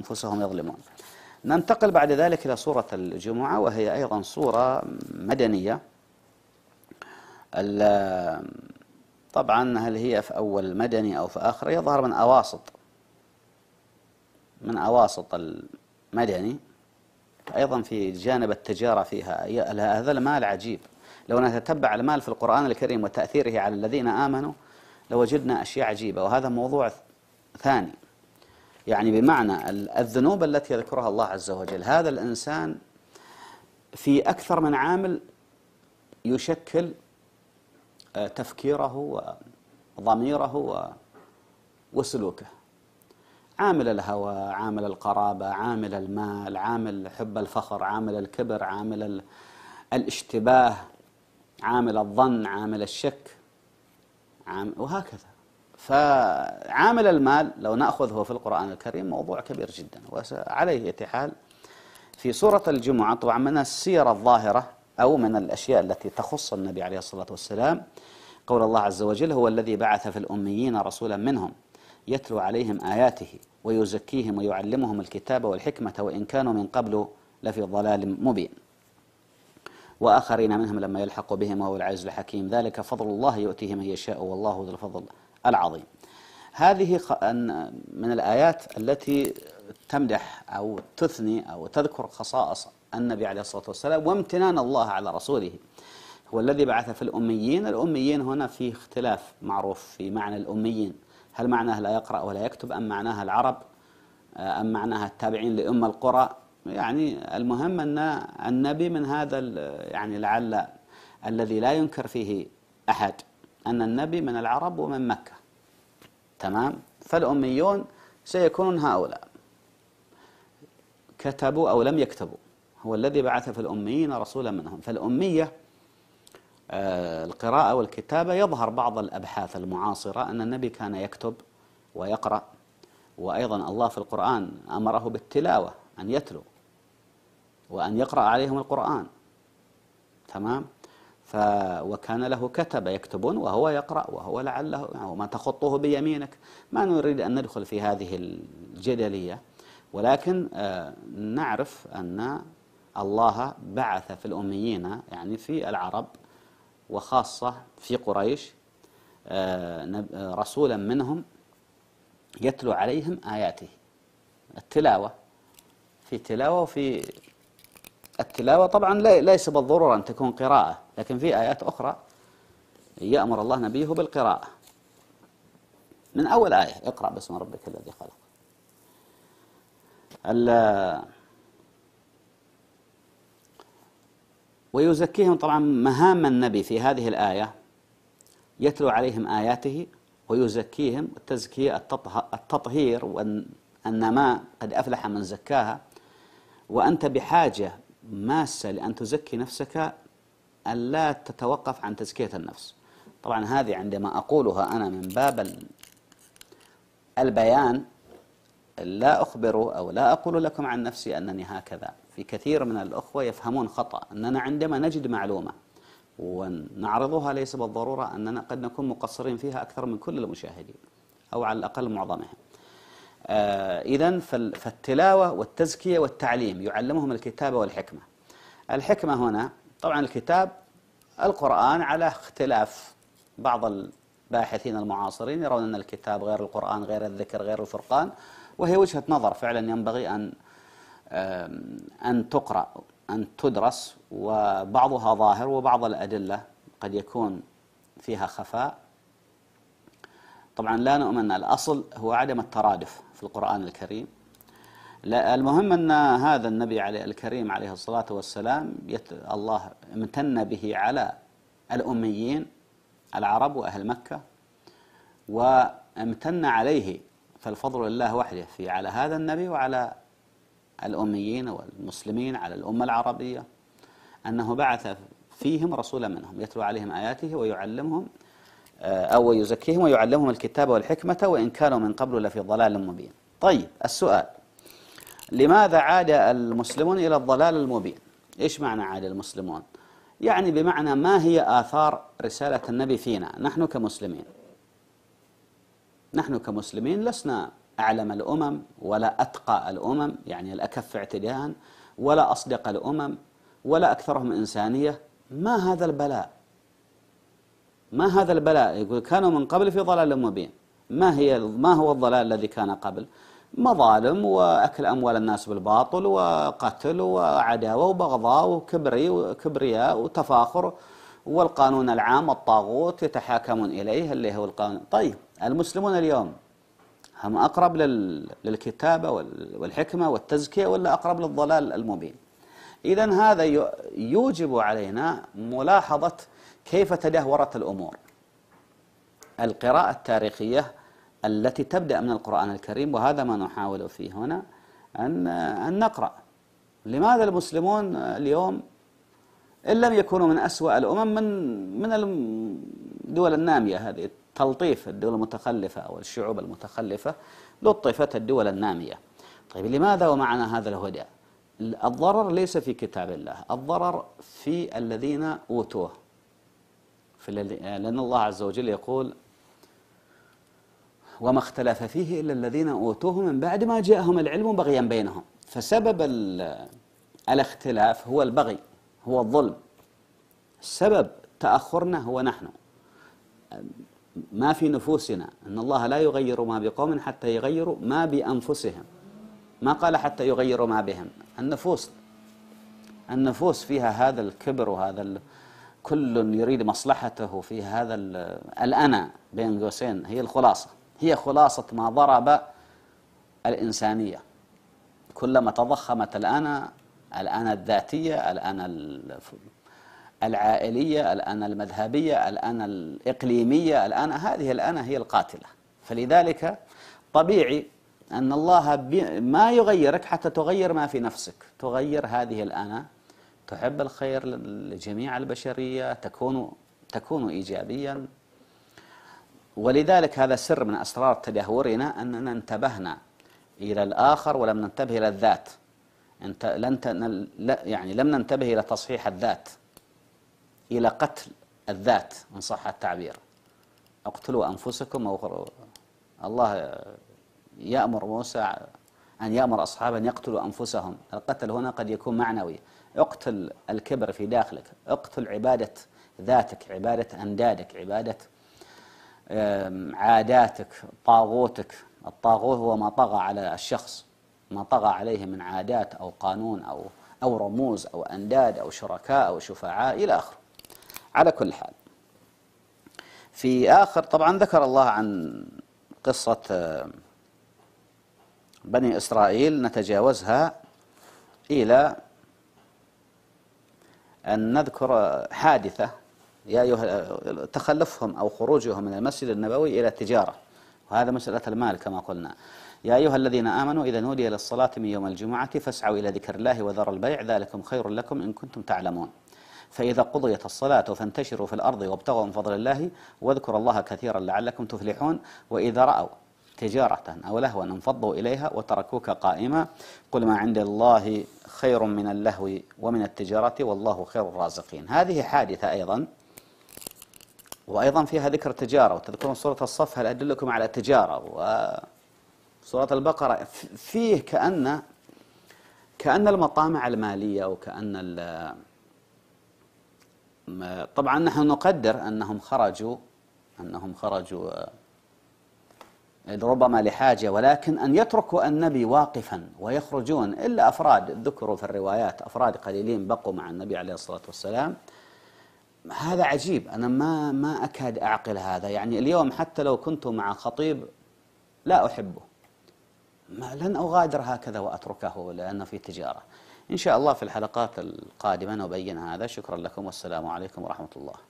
أنفسهم يظلمون ننتقل بعد ذلك إلى صورة الجمعة وهي أيضا صورة مدنية طبعا هل هي في أول مدني أو في آخر يظهر من أواسط من أواسط المدني أيضا في جانب التجارة فيها هذا المال عجيب لو نتتبع المال في القرآن الكريم وتأثيره على الذين آمنوا لوجدنا أشياء عجيبة وهذا موضوع ثاني يعني بمعنى الذنوب التي يذكرها الله عز وجل هذا الإنسان في أكثر من عامل يشكل آه، تفكيره وضميره وسلوكه عامل الهوى عامل القرابة عامل المال عامل حب الفخر عامل الكبر عامل الاشتباه عامل الظن عامل الشك عامل وهكذا فعامل المال لو نأخذه في القرآن الكريم موضوع كبير جدا وعليه اتحال في سورة الجمعة طبعا من السيرة الظاهرة أو من الأشياء التي تخص النبي عليه الصلاة والسلام قول الله عز وجل هو الذي بعث في الأميين رسولا منهم يتلو عليهم آياته ويزكيهم ويعلمهم الكتاب والحكمة وإن كانوا من قبل لفي ضلال مبين وآخرين منهم لما يلحق بهم وهو العزيز الحكيم ذلك فضل الله يؤتيه من يشاء والله ذو الفضل العظيم هذه من الآيات التي تمدح أو تثني أو تذكر خصائص النبي عليه الصلاة والسلام وامتنان الله على رسوله هو الذي بعث في الأميين الأميين هنا في اختلاف معروف في معنى الأميين هل معناه لا يقرأ ولا يكتب أم معناها العرب أم معناها التابعين لأم القرى يعني المهم أن النبي من هذا يعني لعل الذي لا ينكر فيه أحد أن النبي من العرب ومن مكة تمام فالأميون سيكونون هؤلاء كتبوا أو لم يكتبوا هو الذي بعث في الأميين رسولا منهم فالأمية آه، القراءة والكتابة يظهر بعض الأبحاث المعاصرة أن النبي كان يكتب ويقرأ وأيضا الله في القرآن أمره بالتلاوة أن يتلو وأن يقرأ عليهم القرآن تمام؟ ف وكان له كتب يكتبون وهو يقرأ وهو لعله وما يعني تخطه بيمينك ما نريد أن ندخل في هذه الجدلية ولكن آه، نعرف أن الله بعث في الأميين يعني في العرب وخاصة في قريش آه، آه، رسولا منهم يتلو عليهم آياته التلاوة في تلاوة وفي التلاوة طبعا ليس بالضرورة أن تكون قراءة لكن في آيات أخرى يأمر الله نبيه بالقراءة من أول آية اقرأ باسم ربك الذي خلق ويزكيهم طبعا مهام النبي في هذه الآية يتلو عليهم آياته ويزكيهم التزكية التطهير وأن ما قد أفلح من زكاها وأنت بحاجة ماسة لأن تزكي نفسك ألا تتوقف عن تزكية النفس طبعا هذه عندما أقولها أنا من باب البيان لا أخبر أو لا أقول لكم عن نفسي أنني هكذا في كثير من الأخوة يفهمون خطأ أننا عندما نجد معلومة ونعرضها ليس بالضرورة أننا قد نكون مقصرين فيها أكثر من كل المشاهدين أو على الأقل معظمهم آه، إذا فالتلاوة والتزكية والتعليم يعلمهم الكتاب والحكمة الحكمة هنا طبعا الكتاب القرآن على اختلاف بعض الباحثين المعاصرين يرون أن الكتاب غير القرآن غير الذكر غير الفرقان وهي وجهة نظر فعلا ينبغي أن أن تقرأ أن تدرس وبعضها ظاهر وبعض الأدلة قد يكون فيها خفاء طبعا لا نؤمن الأصل هو عدم الترادف في القرآن الكريم لا المهم أن هذا النبي عليه الكريم عليه الصلاة والسلام الله امتن به على الأميين العرب وأهل مكة وامتن عليه فالفضل لله وحده في على هذا النبي وعلى الأميين والمسلمين على الأمة العربية أنه بعث فيهم رسولا منهم يتلو عليهم آياته ويعلمهم آه، أو يزكيهم ويعلمهم الكتاب والحكمة وإن كانوا من قبل لفي ضلال مبين طيب السؤال لماذا عاد المسلمون إلى الضلال المبين إيش معنى عاد المسلمون يعني بمعنى ما هي آثار رسالة النبي فينا نحن كمسلمين نحن كمسلمين لسنا أعلم الأمم ولا أتقى الأمم يعني الأكف اعتدان ولا أصدق الأمم ولا أكثرهم إنسانية ما هذا البلاء ما هذا البلاء يقول كانوا من قبل في ضلال مبين ما هي ما هو الضلال الذي كان قبل مظالم وأكل أموال الناس بالباطل وقتل وعداوة وبغضاء وكبري وكبرياء وتفاخر والقانون العام الطاغوت يتحاكمون إليه اللي هو القانون طيب المسلمون اليوم هم أقرب للكتابة والحكمة والتزكية ولا أقرب للضلال المبين إذا هذا يوجب علينا ملاحظة كيف تدهورت الأمور القراءة التاريخية التي تبدأ من القرآن الكريم وهذا ما نحاول فيه هنا أن, أن نقرأ لماذا المسلمون اليوم إن لم يكونوا من أسوأ الأمم من من الدول النامية هذه تلطيف الدول المتخلفة أو الشعوب المتخلفة لطفت الدول النامية طيب لماذا ومعنى هذا الهدى الضرر ليس في كتاب الله الضرر في الذين أوتوه في آه، لأن الله عز وجل يقول وما اختلف فيه إلا الذين أوتوه من بعد ما جاءهم العلم بغيا بينهم فسبب الاختلاف هو البغي هو الظلم سبب تأخرنا هو نحن ما في نفوسنا أن الله لا يغير ما بقوم حتى يغيروا ما بأنفسهم ما قال حتى يغيروا ما بهم النفوس النفوس فيها هذا الكبر وهذا كل يريد مصلحته في هذا الأنا بين قوسين هي الخلاصة هي خلاصة ما ضرب الإنسانية كلما تضخمت الأنا الأنا الذاتية الأنا العائلية الأنا المذهبية الأنا الإقليمية الأنا هذه الأنا هي القاتلة فلذلك طبيعي أن الله ما يغيرك حتى تغير ما في نفسك تغير هذه الأنا تحب الخير لجميع البشرية تكون تكون إيجابيا ولذلك هذا سر من أسرار تدهورنا أننا انتبهنا إلى الآخر ولم ننتبه إلى الذات انت لن لا يعني لم ننتبه إلى تصحيح الذات إلى قتل الذات إن صح التعبير اقتلوا أنفسكم أو الله يأمر موسى أن يأمر أصحابه أن يقتلوا أنفسهم القتل هنا قد يكون معنوي اقتل الكبر في داخلك اقتل عبادة ذاتك عبادة أندادك عبادة عاداتك طاغوتك الطاغوت هو ما طغى على الشخص ما طغى عليه من عادات أو قانون أو أو رموز أو أنداد أو شركاء أو شفعاء إلى آخره على كل حال في آخر طبعا ذكر الله عن قصة بني إسرائيل نتجاوزها إلى أن نذكر حادثة يا أيها تخلفهم أو خروجهم من المسجد النبوي إلى التجارة وهذا مسألة المال كما قلنا يا أيها الذين آمنوا إذا نودي للصلاة من يوم الجمعة فاسعوا إلى ذكر الله وذر البيع ذلكم خير لكم إن كنتم تعلمون فإذا قضيت الصلاة فانتشروا في الأرض وابتغوا من فضل الله واذكروا الله كثيرا لعلكم تفلحون وإذا رأوا تجارة أو لهوا انفضوا إليها وتركوك قائما قل ما عند الله خير من اللهو ومن التجارة والله خير الرازقين هذه حادثة أيضا وأيضا فيها ذكر تجارة وتذكرون سورة الصف هل أدلكم على تجارة وسورة البقرة فيه كأن كأن المطامع المالية وكأن طبعا نحن نقدر أنهم خرجوا أنهم خرجوا ربما لحاجة ولكن أن يتركوا النبي واقفا ويخرجون إلا أفراد ذكروا في الروايات أفراد قليلين بقوا مع النبي عليه الصلاة والسلام هذا عجيب أنا ما, ما أكاد أعقل هذا يعني اليوم حتى لو كنت مع خطيب لا أحبه ما لن أغادر هكذا وأتركه لأنه في تجارة إن شاء الله في الحلقات القادمة نبين هذا شكرا لكم والسلام عليكم ورحمة الله